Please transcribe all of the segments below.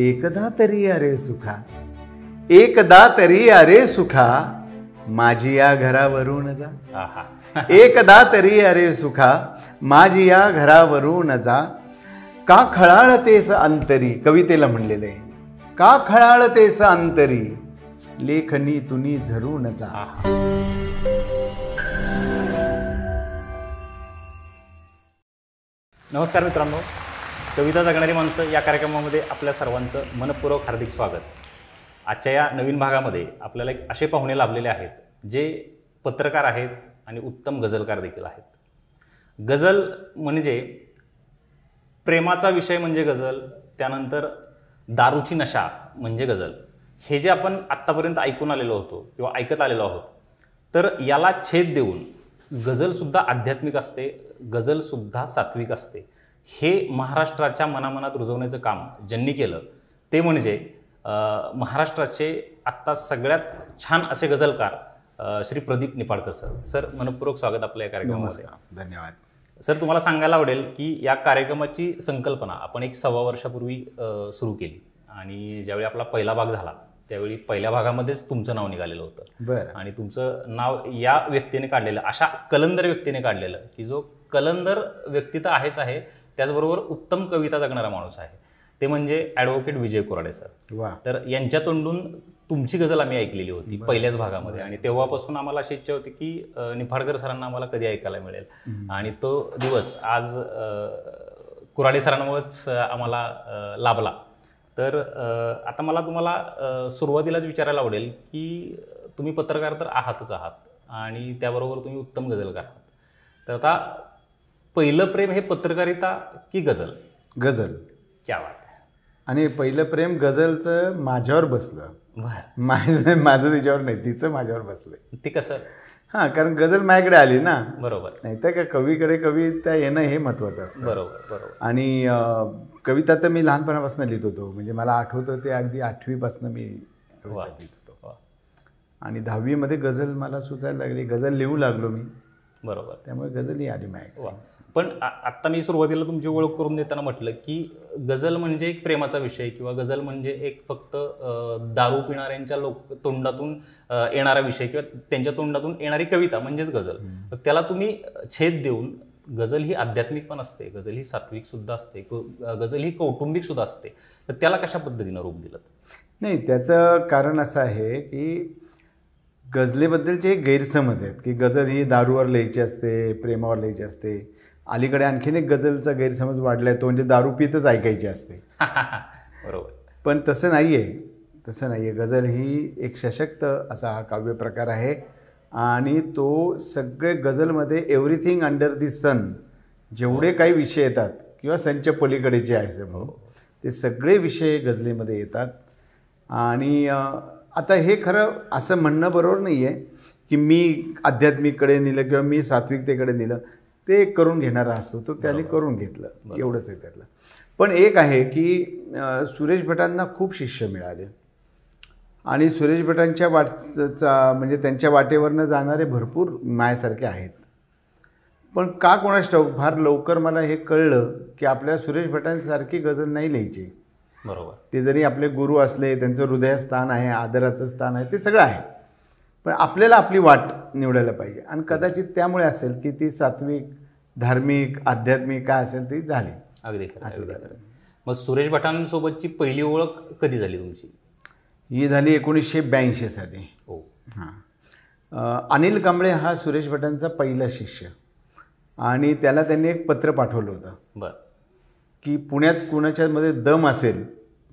एकदा तरी अरे सुखा एकदा तरी अरे सुखा माझी या घरावरून जा एकदा तरी अरे सुखा माझी या घरावरून जा का खळाळतेस अंतरी कवितेला म्हणलेलं आहे का खळाळतेस अंतरी लेखनी तुनी झरून जा नमस्कार मित्रांनो कविता जगणारी माणसं या कार्यक्रमामध्ये आपल्या सर्वांचं मनपूर्वक हार्दिक स्वागत आजच्या या नवीन भागामध्ये आपल्याला एक असे पाहुणे लाभलेले आहेत जे पत्रकार आहेत आणि उत्तम गझलकार देखील आहेत गझल म्हणजे प्रेमाचा विषय म्हणजे गझल त्यानंतर दारूची नशा म्हणजे गझल हे जे आपण आत्तापर्यंत ऐकून आलेलो होतो किंवा ऐकत आलेलो आहोत तर याला छेद देऊन गजलसुद्धा आध्यात्मिक असते गझलसुद्धा सात्विक असते हे महाराष्ट्राच्या मनामनात रुजवण्याचं काम ज्यांनी केलं ते म्हणजे महाराष्ट्राचे आत्ता सगळ्यात छान असे गझलकार श्री प्रदीप निपाडकर सर सर मनपूर्वक स्वागत आपल्या या कार्यक्रमामध्ये धन्यवाद सर तुम्हाला सांगायला आवडेल की या कार्यक्रमाची संकल्पना आपण एक सव्वा वर्षापूर्वी सुरू केली आणि ज्यावेळी आपला पहिला भाग झाला त्यावेळी पहिल्या भागामध्येच तुमचं नाव निघालेलं होतं आणि तुमचं नाव या व्यक्तीने काढलेलं अशा कलंदर व्यक्तीने काढलेलं की जो कलंदर व्यक्ती तर आहेच आहे त्याचबरोबर उत्तम कविता जगणारा माणूस आहे ते म्हणजे ॲडव्होकेट विजय कोराडे सर तर यांच्या तोंडून तुमची गझल आम्ही ऐकलेली होती पहिल्याच भागामध्ये आणि तेव्हापासून आम्हाला अशी इच्छा होती की निफाडकर सरांना आम्हाला कधी ऐकायला मिळेल आणि तो दिवस आज कुराडे सरांमुळेच आम्हाला लाभला तर आता मला तुम्हाला सुरुवातीलाच विचारायला आवडेल की तुम्ही पत्रकार तर आहातच आहात आणि त्याबरोबर तुम्ही उत्तम गजलकार आहात तर आता पहिलं प्रेम हे पत्रकारिता की गझल गझल क्या वाट आणि पहिलं प्रेम गझलचं माझ्यावर बसलं माझं माझं तिच्यावर नाही तिचं माझ्यावर बसलं ते कसं हां कारण गझल माझ्याकडे आली ना बरोबर नाही तर का कवीकडे कवी त्या येणं हे महत्त्वाचं असतं बरोबर बरोबर आणि कविता तर मी लहानपणापासून लिहित होतो म्हणजे मला आठवतं ते अगदी आठवीपासून मी लिहित होतो आणि दहावीमध्ये गझल मला सुचायला लागली गझल लिहू लागलो मी बरोबर त्यामुळे गझल ही आली माहिती पण आत्ता मी सुरुवातीला तुमची ओळख करून देताना म्हटलं की गझल म्हणजे एक प्रेमाचा विषय किंवा गझल म्हणजे एक फक्त दारू पिणाऱ्यांच्या लोक तोंडातून येणारा विषय किंवा त्यांच्या तोंडातून येणारी कविता म्हणजेच गझल त्याला तुम्ही छेद देऊन गझल ही आध्यात्मिक पण असते गझल ही सात्विक सुद्धा असते गझल ही कौटुंबिक सुद्धा असते तर त्याला कशा पद्धतीनं रूप दिलं नाही त्याचं कारण असं आहे की गझलेबद्दलचे गैरसमज आहेत की गझल ही दारूवर लिहायची असते प्रेमावर लिहायची असते अलीकडे आणखीन एक गझलचा गैरसमज वाढलाय तो म्हणजे दारू पितच ऐकायची असते बरोबर पण तसं नाही आहे तसं नाही आहे गझल ही एक सशक्त असा हा काव्य प्रकार आहे आणि तो सगळे गझलमध्ये एव्हरीथिंग अंडर दी सन जेवढे हो. काही विषय येतात किंवा सनच्या पलीकडे जे आहे हो, ते सगळे विषय गझलेमध्ये येतात आणि आता हे खरं असं म्हणणं बरोबर नाही आहे की मी आध्यात्मिककडे नेलं किंवा मी सात्विकतेकडे नेलं ते करून घेणारा असतो तो त्याने करून घेतलं एवढंच आहे त्यातलं पण एक आहे की सुरेश भटांना खूप शिष्य मिळाले आणि सुरेश भटांच्या वाटचा म्हणजे त्यांच्या वाटेवरनं जाणारे भरपूर मायासारखे आहेत पण का कोणाच ठाऊक फार लवकर मला हे कळलं की आपल्या सुरेश भटांसारखी गजल नाही लिहायची बरोबर ते जरी आपले गुरु असले त्यांचं हृदयस्थान आहे आदराचं स्थान आहे ते सगळं आहे पण आपल्याला आपली वाट निवडायला पाहिजे आणि कदाचित त्यामुळे असेल की ती सात्विक धार्मिक आध्यात्मिक काय असेल ती झाली अगदी मग सुरेश भटांसोबतची पहिली ओळख कधी झाली तुमची ही झाली एकोणीसशे ब्याऐंशी साली हो हां अनिल कांबळे हा सुरेश भटांचा पहिला शिष्य आणि त्याला त्यांनी एक पत्र पाठवलं होतं बरं की पुण्यात कुणाच्यामध्ये दम असेल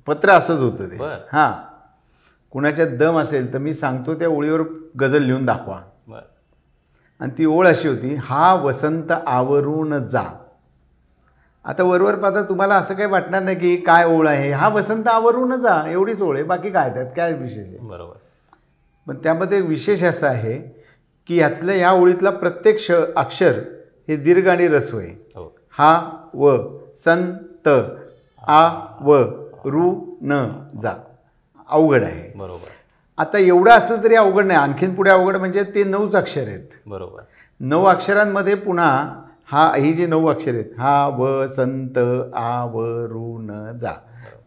पत्र असंच होतं ते हां कुणाच्यात दम असेल तर मी सांगतो त्या ओळीवर गजल लिहून दाखवा आणि ती ओळ अशी होती हा वसंत आवरून जा आता वरवर पाहता तुम्हाला असं काही वाटणार नाही की काय ओळ आहे हा वसंत आवरून जा एवढीच ओळ आहे बाकी काय त्यात काय विशेष आहे बरोबर पण त्यामध्ये विशेष असं आहे की ह्यातलं ह्या ओळीतला प्रत्येक अक्षर हे दीर्घ आणि रस्व आहे हो. हा व संत आ व रु न जा अवघड आहे बरोबर आता एवढं असलं तरी अवघड नाही आणखीन पुढे अवघड म्हणजे ते नऊच अक्षर आहेत बरोबर नऊ अक्षरांमध्ये पुन्हा हा ही जी नऊ अक्षर आहेत हा व संत आ व रु न जा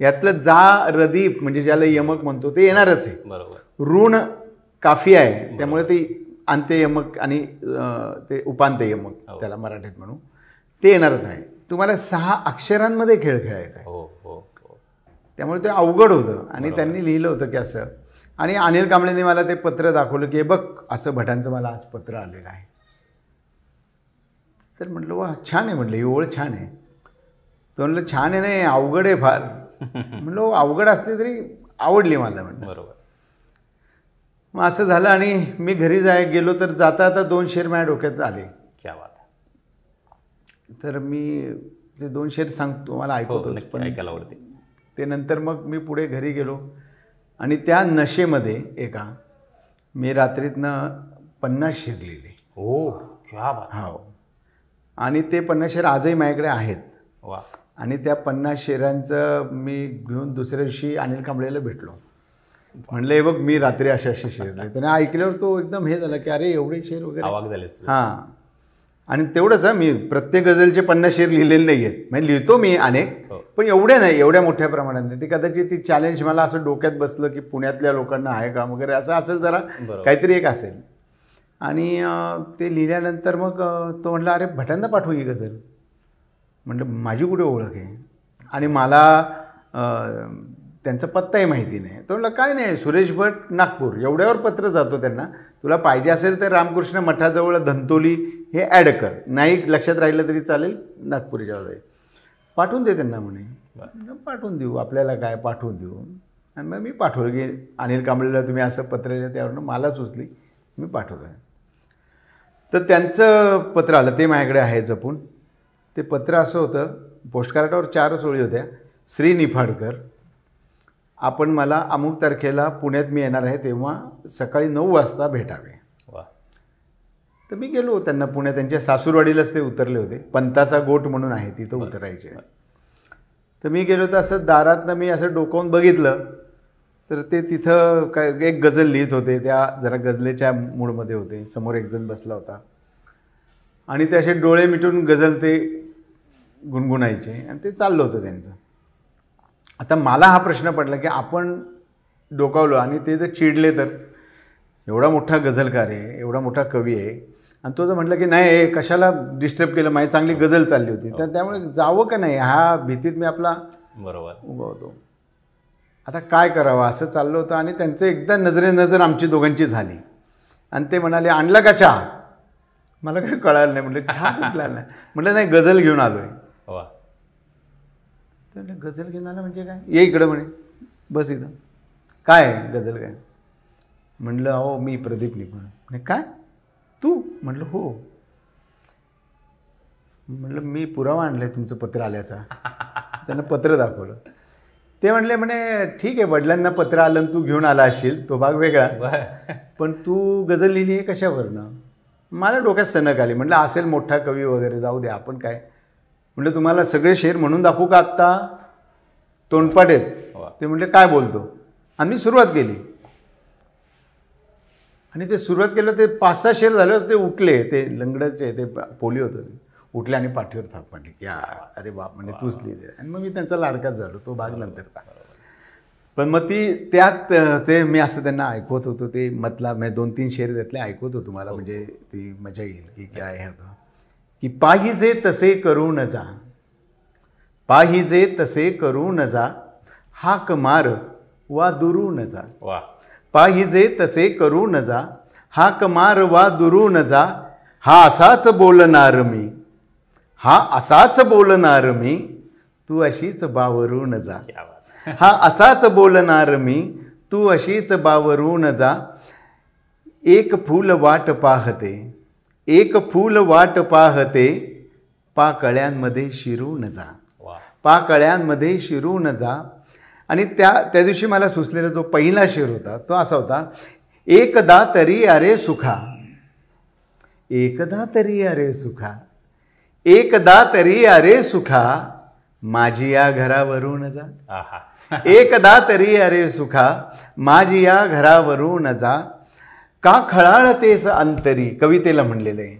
यातलं जा रदीप म्हणजे ज्याला यमक म्हणतो ते येणारच आहे बरोबर ऋण काफी आहे त्यामुळे ते अंत्ययमक आणि ते उपांत्ययमक हो. त्याला मराठीत म्हणू ते येणारच आहे तुम्हाला सहा अक्षरांमध्ये खेळ खेळायचा आहे हो हो, हो. त्यामुळे ते अवघड होतं आणि त्यांनी लिहिलं होतं की असं आणि अनिल कांबळेने मला ते पत्र दाखवलं की बघ असं भटांचं मला आज पत्र आलेलं आहे तर म्हटलं वा छान आहे म्हटलं ही ओळ छान आहे तो म्हटलं छान आहे नाही अवघड आहे फार म्हणलं हो, अवघड असली तरी आवडली मला म्हटलं बरोबर मग असं झालं आणि मी घरी जाय गेलो तर जाता आता दोन शेर माझ्या डोक्यात आले तर मी ते दोन शेर सांगतो मला हो, ऐकवतो पण ऐकायला आवडते ते नंतर मग मी पुढे घरी गेलो आणि त्या नशेमध्ये एका मी रात्रीतनं पन्नास शेर लिहिले हो हो आणि ते पन्नास शेर आजही माझ्याकडे आहेत वा आणि त्या पन्नास शेरांचं मी घेऊन दुसऱ्या दिवशी अनिल कांबळेला भेटलो म्हणलं बघ मी रात्री अशा असे शेर त्याने ऐकल्यावर तो एकदम हे झाला की अरे एवढे शेर वगैरे हां आणि तेवढंच आहे मी प्रत्येक गझलचे पन्नास शेर लिहिलेले नाही आहेत म्हणजे लिहितो मी अनेक हो. पण एवढे नाही एवढ्या मोठ्या प्रमाणात नाही ते कदाचित ती चॅलेंज मला असं डोक्यात बसलं की पुण्यातल्या लोकांना आहे का वगैरे असं असेल जरा काहीतरी एक असेल आणि ते लिहिल्यानंतर मग तो म्हटला अरे भटांना पाठवू ही गझल म्हटलं माझी कुठे ओळख आहे आणि मला त्यांचा पत्ताही माहिती नाही तो म्हटलं काय नाही सुरेश भट नागपूर एवढ्यावर पत्र जातो त्यांना तुला पाहिजे असेल तर रामकृष्ण मठाजवळ धंतोली हे ॲड कर नाही लक्षात राहिलं तरी चालेल नागपूर जाईल पाठवून दे त्यांना म्हणे पाठवून देऊ आपल्याला काय पाठवून देऊ आणि मग मी पाठवलं की अनिल कांबळेला तुम्ही असं पत्र लिहिलं त्यावरनं मला सुचली मी पाठवतो तर त्यांचं पत्र आलं ते माझ्याकडे आहे जपून ते पत्र असं होतं पोस्टकार्डावर चार ओळी होत्या श्री निफाडकर आपण मला अमुक तारखेला पुण्यात मी येणार आहे तेव्हा सकाळी नऊ वाजता भेटावे तर मी गेलो त्यांना पुण्यात त्यांच्या सासूरवाडीलाच ते उतरले होते पंताचा गोट म्हणून आहे तिथं उतरायचे तर मी गेलो तर असं दारातनं मी असं डोकवून बघितलं तर ते तिथं काय एक गझल लिहित होते त्या जरा गझलेच्या मूडमध्ये होते समोर एकजण बसला होता आणि ते असे डोळे मिटून गझल ते गुणगुणायचे आणि ते चाललं होतं त्यांचं आता मला हा प्रश्न पडला की आपण डोकावलो आणि ते जर चिडले तर एवढा मोठा गझलकार आहे एवढा मोठा कवी आहे आणि तो जर म्हटलं की नाही कशाला डिस्टर्ब केलं माझी चांगली गझल चालली होती तर त्यामुळे जावं का नाही हा भीतीत मी आपला बरोबर उभा होतो आता काय करावं असं चाललं होतं आणि त्यांचं एकदा नजरेनजर आमची दोघांची झाली आणि ते म्हणाले आणलं का चहा मला काही कळालं नाही म्हटलं चहा कुठला नाही म्हटलं नाही गझल घेऊन आलो आहे तर गझल घेऊन म्हणजे काय ये इकडं म्हणे बस इथं काय गझल काय म्हटलं अहो मी प्रदीप निपुण म्हणजे काय तू म्हटलं हो म्हटलं मी पुरावा आणलाय तुमचं पत्र आल्याचा त्यांना पत्र दाखवलं ते म्हटले म्हणे ठीक आहे वडिलांना पत्र आलं तू घेऊन आला असेल तो भाग वेगळा पण तू गझल लिहिली आहे कशावरनं मला डोक्यात सनक आली म्हटलं असेल मोठा कवी वगैरे जाऊ दे आपण काय म्हटलं तुम्हाला सगळे शेर म्हणून दाखवू का आत्ता तोंडपाट आहेत ते म्हणजे काय बोलतो आम्ही सुरुवात केली आणि ते सुरुवात केलं ते पाच सहा शेर झाले ते उठले ते लंगड्याचे ते पोलिओ होतं उठले आणि पाठीवर थाप पडले की अरे बाप म्हणजे तूच लिहिले आणि मग मी त्यांचा लाडकाच झालो तो भाग नंतरचा पण मग ती त्यात ते मी असं त्यांना ऐकवत होतो ते मतला मी दोन तीन शेर त्यातले ऐकवत होतो तुम्हाला हो. म्हणजे ती मजा येईल की काय होतं की पाहिजे तसे करू न जा पाहिजे तसे करू न जा हाक मार वा दुरू न जा पाहिजे तसे करू न जा हाक मार वा दुरू न जा हा असाच बोलणार मी हा असाच बोलणार मी तू अशीच बावरून जा हा असाच बोलणार मी तू अशीच बावरून जा एक फूल वाट पाहते एक फूल वाट पाहते पाकळ्यांमध्ये शिरून जा पाकळ्यांमध्ये शिरून जा आणि त्या त्या दिवशी मला सुचलेला जो पहिला शेर होता तो असा होता एकदा तरी अरे सुखा एकदा तरी अरे सुखा एकदा तरी अरे सुखा माझी या घरावरून जा एकदा तरी अरे सुखा माझी या घरावरून जा का खळाळतेस अंतरी कवितेला म्हणलेलं आहे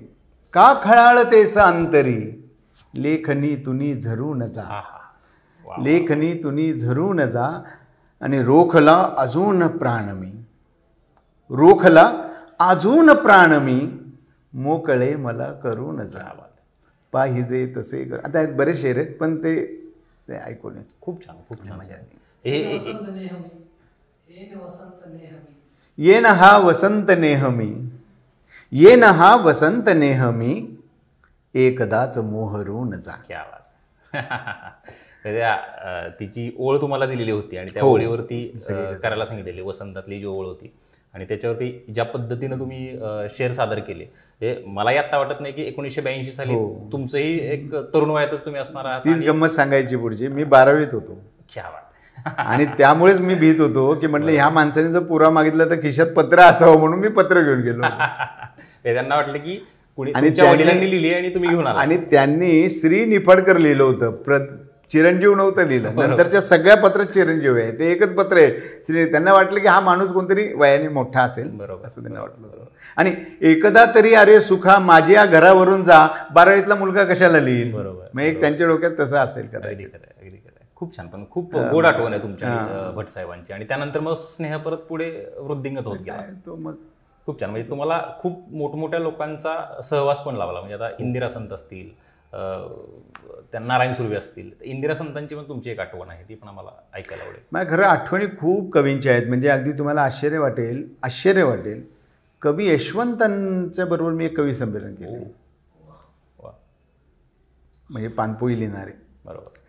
का खळाळतेस अंतरी लेखनी तुनी झरून जा लेखनी तुनी न जा आणि रोखला अजून प्राण मी रोखला अजून प्राण मी मोकळे मला करून जावा पाहिजे तसे आता आहेत बरेच शेर आहेत पण ते ऐकून खूप छान खूप छान हे वसंत येन हा वसंत नेहमी येन हा वसंत नेहमी एकदाच मोहरून जा तिची ओळ तुम्हाला दिलेली होती आणि त्या हो. ओळीवरती करायला सांगितलेली वसंतातली जी ओळ होती आणि त्याच्यावरती ज्या पद्धतीनं तुम्ही शेअर सादर केले हे मला आता वाटत नाही की एकोणीसशे ब्याऐंशी साली हो. तुमचंही एक तरुण वयातच तुम्ही असणार आहात तीच गंमत सांगायची पुढची मी बारावीत होतो क्या वाट आणि त्यामुळेच मी भीत होतो की म्हटलं ह्या माणसाने जर पुरा मागितला तर खिशात पत्र असावं म्हणून मी पत्र घेऊन गेलो त्यांना वाटलं की आणि वडिलांनी लिहिली आणि तुम्ही घेऊन आणि त्यांनी श्री निफाडकर लिहिलं होतं चिरंजीव नव्हतं लिहिलं नंतरच्या सगळ्या पत्रात चिरंजीव आहे ते एकच पत्र आहे श्री त्यांना वाटलं की हा माणूस कोणतरी वयाने मोठा असेल बरोबर असं त्यांना वाटलं आणि एकदा तरी अरे सुखा माझ्या घरावरून जा बारावीतला मुलगा कशाला लिहिल बरोबर मग एक त्यांच्या डोक्यात तसं असेल कदाचित खूप छान पण खूप गोड आठवण आहे तुमच्या भट साहेबांची आणि त्यानंतर मग स्नेह परत पुढे वृद्धिंगत होत गेला तो मग खूप छान म्हणजे तुम्हाला खूप मोठमोठ्या लोकांचा सहवास पण लावला म्हणजे आता हो. इंदिरा संत असतील त्या नारायण सुर्वे असतील इंदिरा संतांची पण तुमची एक आठवण आहे ती पण आम्हाला ऐकायला आवडेल माझ्या खरं आठवणी खूप कवींची आहेत म्हणजे अगदी तुम्हाला आश्चर्य वाटेल आश्चर्य वाटेल कवी यशवंतांच्या बरोबर मी एक कवी संमेलन केलं हो. म्हणजे पानपोई लिहिणारे बरोबर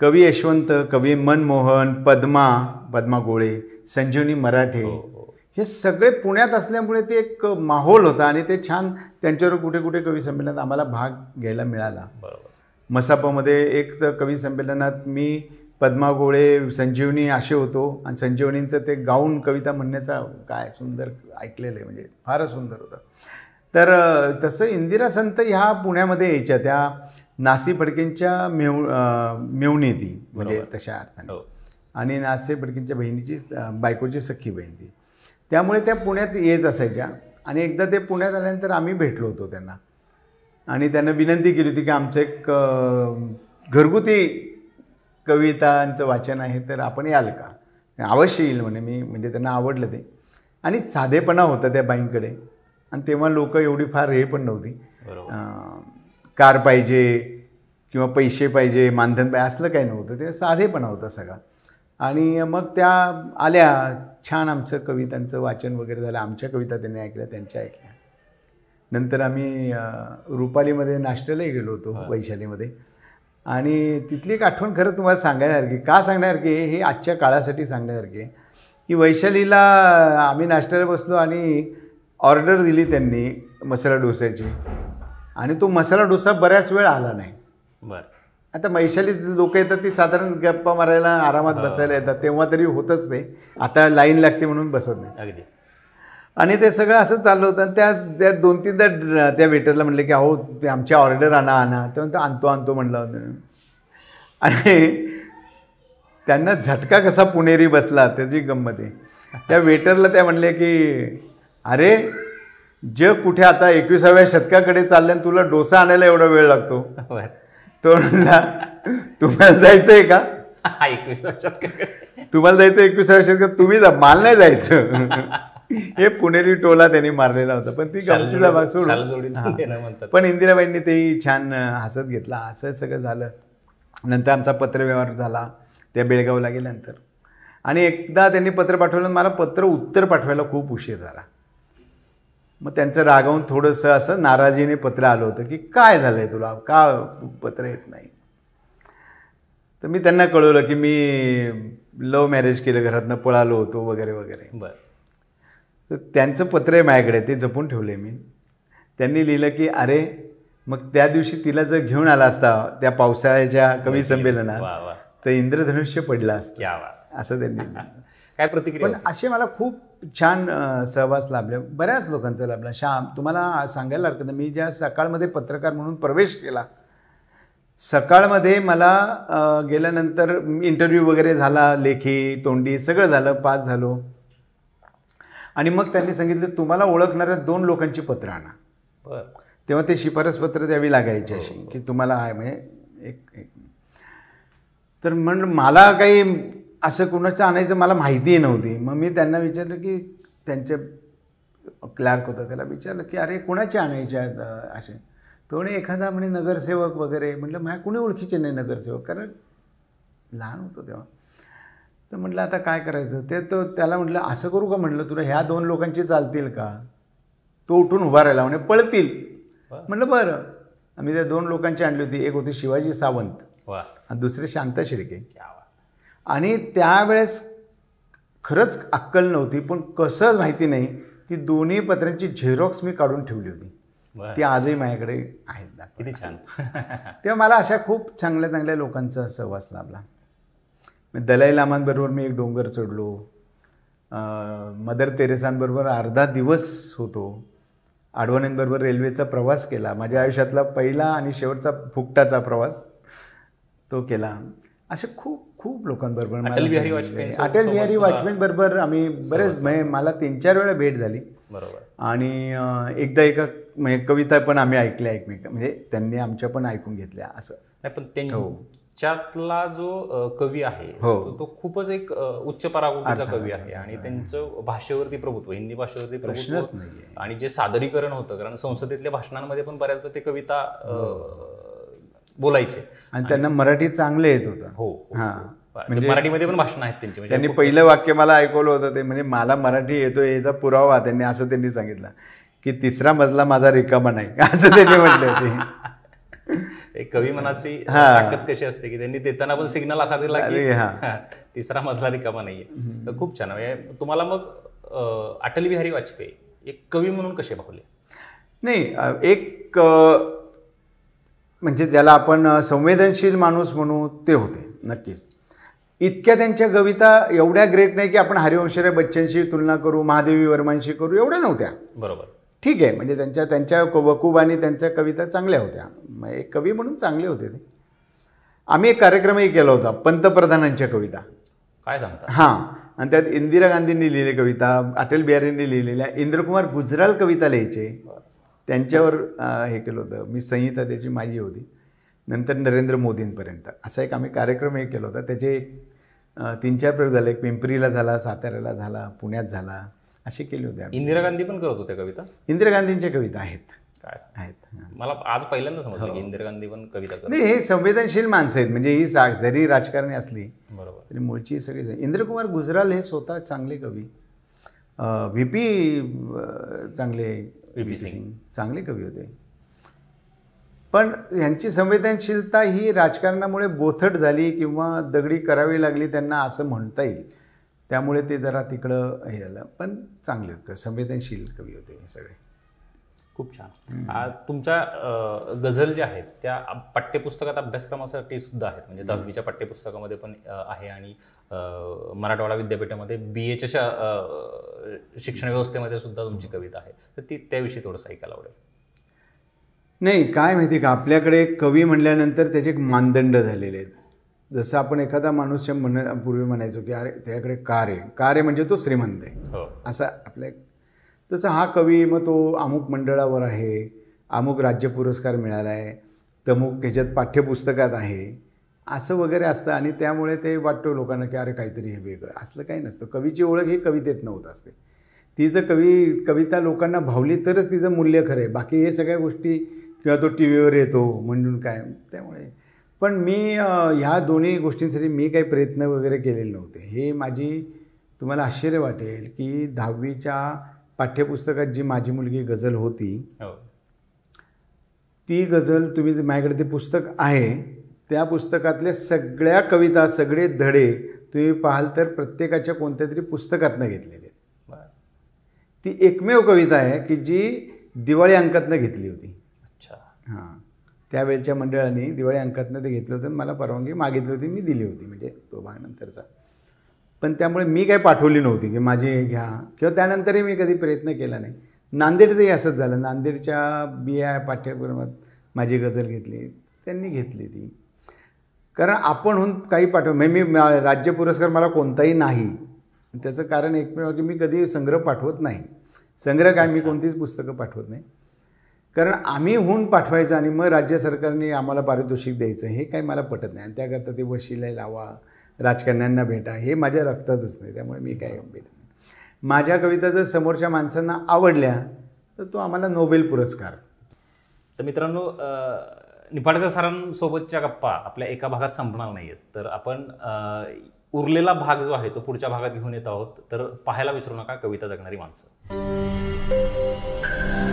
कवी यशवंत कवी मनमोहन पद्मा पद्मा गोळे संजीवनी मराठे हो, हो. हे सगळे पुण्यात असल्यामुळे ते एक माहोल होता आणि ते छान त्यांच्यावर कुठे कुठे कवी संमेलनात आम्हाला भाग घ्यायला मिळाला बरोबर मसापमध्ये एक तर कवी संमेलनात मी पद्मा गोळे संजीवनी असे होतो आणि संजीवनींचं ते गाऊन कविता म्हणण्याचा काय सुंदर ऐकलेलं आहे म्हणजे फारच सुंदर होतं तर तसं इंदिरा संत ह्या पुण्यामध्ये यायच्या त्या नासी फडकेंच्या मेव मेवणी ती म्हणजे तशा अर्थाने हो. आणि नासी फडकेंच्या बहिणीची बायकोची सख्खी बहीण ती त्यामुळे त्या पुण्यात येत असायच्या आणि एकदा ते पुण्यात आल्यानंतर आम्ही भेटलो होतो त्यांना आणि त्यांना विनंती केली होती की आमचं एक घरगुती कवितांचं वाचन आहे तर आपण याल का अवश्य येईल म्हणे मी म्हणजे त्यांना आवडलं ते आणि साधेपणा होता त्या बाईंकडे आणि तेव्हा लोक एवढी फार हे पण नव्हती कार पाहिजे किंवा पैसे पाहिजे मानधन पाहिजे असलं काही नव्हतं ते साधेपणा होता सगळा आणि मग त्या आल्या छान आमचं कवितांचं वाचन वगैरे झालं आमच्या कविता त्यांनी ऐकल्या त्यांच्या ऐकल्या नंतर आम्ही रुपालीमध्ये नाश्त्यालाही गेलो होतो वैशालीमध्ये आणि तिथली एक आठवण खरं तुम्हाला सांगण्यासारखी का सांगण्यासारखी हे आजच्या काळासाठी सांगण्यासारखी की वैशालीला आम्ही नाश्त्याला बसलो आणि ऑर्डर दिली त्यांनी मसाला डोस्याची आणि तो मसाला डोसा बऱ्याच वेळ आला नाही बरं आता मैशाली लोक येतात ती साधारण गप्पा मारायला आरामात हो. बसायला येतात तेव्हा तरी होतच नाही आता लाईन लागते म्हणून बसत नाही अगदी आणि ते सगळं असं चाललं होतं आणि त्या त्या दोन तीनदा त्या वेटरला म्हटलं की अहो ते आमच्या ऑर्डर आणा आणा तेव्हा तो आणतो आणतो म्हणला होतं आणि त्यांना झटका कसा पुणेरी बसला त्याची गंमत आहे त्या वेटरला त्या म्हणले की अरे जग कुठे आता एकविसाव्या शतकाकडे चाललं तुला डोसा आणायला एवढा वेळ लागतो तो म्हणला तुम्हाला जायचं आहे का एकविसाव्या शतकाकडे तुम्हाला जायचं एकविसाव्या शतकात तुम्ही जा माल नाही जायचं हे पुणेरी टोला त्यांनी मारलेला होता पण ती गमतीचा भाग पण इंदिराबाईंनी ते छान हसत घेतला असं सगळं झालं नंतर आमचा पत्रव्यवहार झाला त्या बेळगावला गेल्यानंतर आणि एकदा त्यांनी पत्र पाठवलं मला पत्र उत्तर पाठवायला खूप उशीर झाला मग त्यांचं रागावून थोडंसं असं नाराजीने पत्र आलं होतं की काय झालं आहे तुला का पत्र येत नाही तर मी त्यांना कळवलं की मी लव मॅरेज केलं घरातनं पळालो होतो वगैरे वगैरे बरं तर त्यांचं पत्र आहे माझ्याकडे ते जपून ठेवले मी त्यांनी लिहिलं की अरे मग त्या दिवशी तिला जर घेऊन आला असता त्या पावसाळ्याच्या कवी संमेलनात तर इंद्रधनुष्य पडला असतं असं त्यांनी काय प्रतिक्रिया असे मला खूप छान सहवास लाभला बऱ्याच लोकांचा लाभला श्याम तुम्हाला सांगायला हरकत मी ज्या सकाळमध्ये पत्रकार म्हणून प्रवेश केला सकाळमध्ये मला गेल्यानंतर इंटरव्ह्यू वगैरे झाला लेखी तोंडी सगळं झालं पास झालो आणि मग त्यांनी सांगितलं तुम्हाला ओळखणाऱ्या दोन लोकांची पत्र आणा तेव्हा ते शिफारसपत्र द्यावी लागायची अशी हो, हो. की तुम्हाला आहे म्हणजे एक, एक तर म्हण मला काही असं कुणाचं आणायचं मला माहितीही नव्हती मग मी त्यांना विचारलं की त्यांचे क्लार्क होता त्याला विचारलं की अरे कोणाचे आणायचे आहेत असे तो म्हणे एखादा म्हणे नगरसेवक वगैरे म्हटलं माझ्या कुणी ओळखीचे नाही नगरसेवक कारण लहान होतो तेव्हा तर म्हटलं आता काय करायचं ते तो त्याला म्हटलं असं करू का म्हटलं तुला ह्या दोन लोकांची चालतील का तो उठून उभा राहिला म्हणे पळतील म्हटलं बरं आम्ही त्या दोन लोकांची आणली होती एक होती शिवाजी सावंत आणि दुसरे शांता शिर्के आणि त्यावेळेस खरंच अक्कल नव्हती पण कसं माहिती नाही ती दोन्ही पत्रांची झेरॉक्स मी काढून ठेवली होती ती आजही माझ्याकडे आहेत ना किती छान तेव्हा मला अशा खूप चांगल्या चांगल्या लोकांचा सहवास लाभला मी दलाई लामांबरोबर मी एक डोंगर चढलो मदर तेरेसांबरोबर अर्धा दिवस होतो आडवाणींबरोबर रेल्वेचा प्रवास केला माझ्या आयुष्यातला पहिला आणि शेवटचा फुकटाचा प्रवास तो केला असे खूप खूप लोकांबरोबर अटल बिहारी वाजपेयी अटल बिहारी वाजपेयी बरोबर आम्ही बरेच म्हणजे मला तीन चार वेळा भेट झाली बरोबर आणि एकदा एका म्हणजे कविता पण आम्ही ऐकल्या एकमेक म्हणजे त्यांनी आमच्या पण ऐकून घेतल्या असं नाही पण त्यांच्यातला हो. जो कवी आहे हो. तो खूपच एक उच्च पराकोटीचा कवी आहे आणि त्यांचं भाषेवरती प्रभुत्व हिंदी भाषेवरती नाही आणि जे सादरीकरण होतं कारण संसदेतल्या भाषणांमध्ये पण बऱ्याचदा ते कविता हो. बोलायचे आणि त्यांना मराठी चांगले येत होतं हो, हो, हो. म्हणजे, म्हणजे मराठीमध्ये पण भाषण आहेत त्यांची म्हणजे त्यांनी पहिलं वाक्य मला ऐकवलं होतं ते म्हणजे मला मराठी येतो याचा पुरावा त्यांनी असं त्यांनी सांगितलं की तिसरा मजला माझा रिकामा नाही असं त्यांनी म्हटले होते कवी मनाची ताकद कशी असते की त्यांनी देताना पण सिग्नल असा दिला की तिसरा मजला रिकामा नाहीये खूप छान म्हणजे तुम्हाला मग अटल बिहारी वाजपेयी एक कवी म्हणून कसे पाहुले नाही एक म्हणजे ज्याला आपण संवेदनशील माणूस म्हणू ते होते नक्कीच इतक्या त्यांच्या कविता एवढ्या ग्रेट नाही की आपण हरिवंशराय बच्चनशी तुलना करू महादेवी वर्मांशी करू एवढ्या नव्हत्या बरोबर ठीक आहे म्हणजे त्यांच्या त्यांच्या वकूब आणि त्यांच्या कविता चांगल्या होत्या एक कवी म्हणून चांगले होते ते आम्ही एक कार्यक्रमही केला होता पंतप्रधानांच्या कविता काय सांगता हां आणि त्यात इंदिरा गांधींनी लिहिलेली कविता अटल बिहारींनी लिहिलेल्या इंद्रकुमार गुजराल कविता लिहायचे त्यांच्यावर हे केलं होतं मी संहिता त्याची माझी होती नंतर नरेंद्र मोदींपर्यंत असा एक आम्ही कार्यक्रम हे केला होता त्याचे तीन चार प्रयोग झाले एक पिंपरीला झाला साताऱ्याला झाला पुण्यात झाला असे केले होते इंदिरा गांधी पण करत होत्या कविता इंदिरा गांधींच्या कविता आहेत आहेत मला आज पहिल्यांदा समजलं हो. की इंदिरा गांधी पण कविता नाही हे संवेदनशील माणसं आहेत म्हणजे ही सा जरी राजकारणी असली बरोबर तरी मुळची सगळी इंद्रकुमार गुजराल हे स्वतः चांगले कवी व्ही पी चांगले पी सिंग चांगले कवी होते पण यांची संवेदनशीलता ही राजकारणामुळे बोथट झाली किंवा दगडी करावी लागली त्यांना असं म्हणता येईल त्यामुळे ते जरा तिकडं हे झालं पण चांगले संवेदनशील कवी होते हे सगळे खूप छान तुमच्या गझल ज्या आहेत त्या पाठ्यपुस्तकात अभ्यासक्रमासाठी सुद्धा आहेत म्हणजे दहावीच्या पाठ्यपुस्तकामध्ये पण आहे आणि मराठवाडा विद्यापीठामध्ये बी एच्या शिक्षण व्यवस्थेमध्ये सुद्धा तुमची कविता आहे तर ती त्याविषयी थोडंसं ऐकायला आवडेल नाही काय माहिती का आपल्याकडे कवी म्हणल्यानंतर त्याचे एक मानदंड झालेले आहेत जसं आपण एखादा माणूस म्हण पूर्वी म्हणायचो की अरे त्याच्याकडे कार आहे कार म्हणजे तो श्रीमंत आहे हो. असं आपल्या तसं हा कवी मग तो अमुक मंडळावर आहे अमुक राज्य पुरस्कार मिळाला आहे तमुक ह्याच्यात पाठ्यपुस्तकात आहे असं वगैरे असतं आणि त्यामुळे ते वाटतो लोकांना की अरे काहीतरी हे वेगळं असलं काही नसतं कवीची ओळख ही कवितेत नव्हत असते ती जर कवी कविता लोकांना भावली तरच तिचं मूल्य खरं आहे बाकी हे सगळ्या गोष्टी किंवा तो टी व्हीवर येतो म्हणून काय त्यामुळे पण मी ह्या दोन्ही गोष्टींसाठी मी काही प्रयत्न वगैरे केलेले नव्हते हे माझी तुम्हाला आश्चर्य वाटेल की दहावीच्या पाठ्यपुस्तकात जी माझी मुलगी गझल होती हो. ती गझल तुम्ही माझ्याकडे ते पुस्तक आहे त्या पुस्तकातल्या सगळ्या कविता सगळे धडे तुम्ही पाहाल तर प्रत्येकाच्या कोणत्या तरी पुस्तकातनं घेतलेले ती एकमेव कविता आहे की जी दिवाळी अंकातनं घेतली होती अच्छा हां त्यावेळच्या मंडळाने दिवाळी अंकातनं ते घेतलं होतं मला परवानगी मागितली होती मी दिली होती म्हणजे तो भाग नंतरचा पण त्यामुळे मी काही पाठवली नव्हती की माझी घ्या किंवा त्यानंतरही मी कधी प्रयत्न केला नाही नांदेडचंही असंच झालं नांदेडच्या बी आय पाठ्यक्रमात माझी गजल घेतली त्यांनी घेतली ती कारण आपणहून काही पाठव म्हणजे मी राज्य पुरस्कार मला कोणताही नाही त्याचं कारण एकमेव की मी कधी संग्रह पाठवत नाही संग्रह काय मी कोणतीच पुस्तकं पाठवत नाही कारण आम्ही हून पाठवायचं आणि मग राज्य सरकारने आम्हाला पारितोषिक द्यायचं हे काही मला पटत नाही आणि त्याकरता ते वशिला लावा राजकारण्यांना भेटा हे माझ्या रक्तातच नाही त्यामुळे मी काय भेट माझ्या कविता जर समोरच्या माणसांना आवडल्या तर तो आम्हाला नोबेल पुरस्कार तर मित्रांनो निपाडकर सरांसोबतच्या गप्पा आपल्या एका भागात संपणार नाही आहेत तर आपण उरलेला भाग जो आहे तो पुढच्या भागात घेऊन येत आहोत तर पाहायला विसरू नका कविता जगणारी माणसं